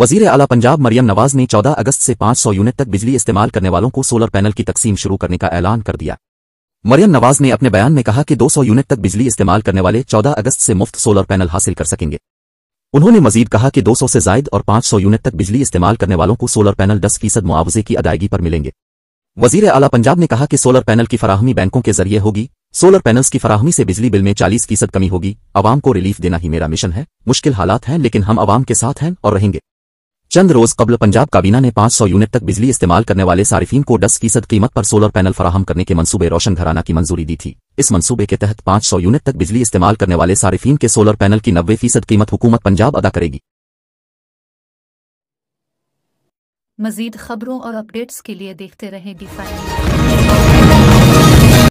वजीर आला पंजाब मरियम नवाज ने 14 अगस्त से 500 यूनिट तक बिजली इस्तेमाल करने वालों को सोलर पैनल की तकसीम शुरू करने का ऐलान कर दिया मरियम नवाज ने अपने बयान में कहा कि 200 यूनिट तक बिजली इस्तेमाल करने वाले 14 अगस्त से मुफ्त सोलर पैनल हासिल कर सकेंगे उन्होंने मजीद कहा कि 200 से जायद और 500 यूनिट तक बिजली इस्तेमाल करने वालों को सोलर पैनल दस फीसद मुआवजे की अदायगी पर मिलेंगे वजीर आला पंजाब ने कहा कि सोलर पैनल की फराहमी बैंकों के जरिए होगी सोलर पैनल्स की फराहमी से बिजली बिल में 40 फीसद कमी होगी आवाम को रिलीफ देना ही मेरा मिशन है मुश्किल हालात हैं लेकिन हम आवाम के साथ हैं और रहेंगे चंद रोज कबल पंजाब काबीना ने 500 यूनिट तक बिजली इस्तेमाल करने वाले सार्फिन को 10 फीसद कीमत पर सोलर पैनल फराहम करने के मंसूबे रोशन घराना की मंजूरी दी थी इस मंसूबे के तहत 500 यूनिट तक बिजली इस्तेमाल करने वाले सार्फिन के सोलर पैनल की नब्बे फीसद कीमत हुकूमत पंजाब अदा करेगी मजीद खबरों और अपडेट्स के लिए देखते रहे